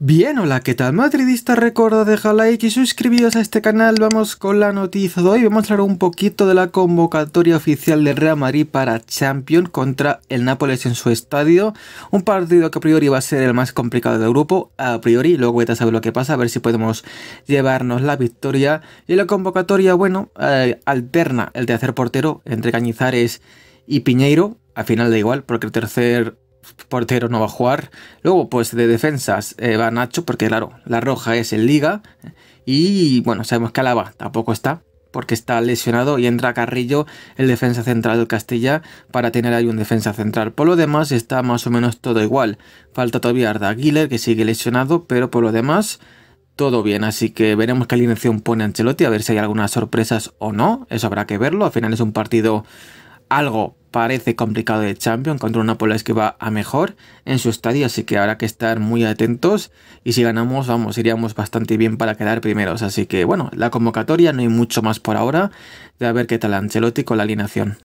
Bien, hola, ¿qué tal Madridista, Recuerda dejar like y suscribiros a este canal. Vamos con la noticia de hoy. Vamos a mostrar un poquito de la convocatoria oficial de Real Madrid para Champions contra el Nápoles en su estadio. Un partido que a priori va a ser el más complicado del grupo, a priori. Luego voy a saber lo que pasa, a ver si podemos llevarnos la victoria. Y la convocatoria, bueno, eh, alterna el tercer portero entre Cañizares y Piñeiro. Al final da igual, porque el tercer portero no va a jugar. Luego, pues de defensas eh, va Nacho, porque claro, la roja es en Liga. Y bueno, sabemos que Alaba tampoco está, porque está lesionado y entra Carrillo, el defensa central del Castilla, para tener ahí un defensa central. Por lo demás está más o menos todo igual. Falta todavía Arda Aguiler que sigue lesionado, pero por lo demás todo bien. Así que veremos qué alineación pone Ancelotti, a ver si hay algunas sorpresas o no. Eso habrá que verlo. Al final es un partido algo parece complicado de Champions contra una es que va a mejor en su estadio, así que habrá que estar muy atentos y si ganamos, vamos, iríamos bastante bien para quedar primeros, así que bueno, la convocatoria no hay mucho más por ahora, de a ver qué tal Ancelotti con la alineación.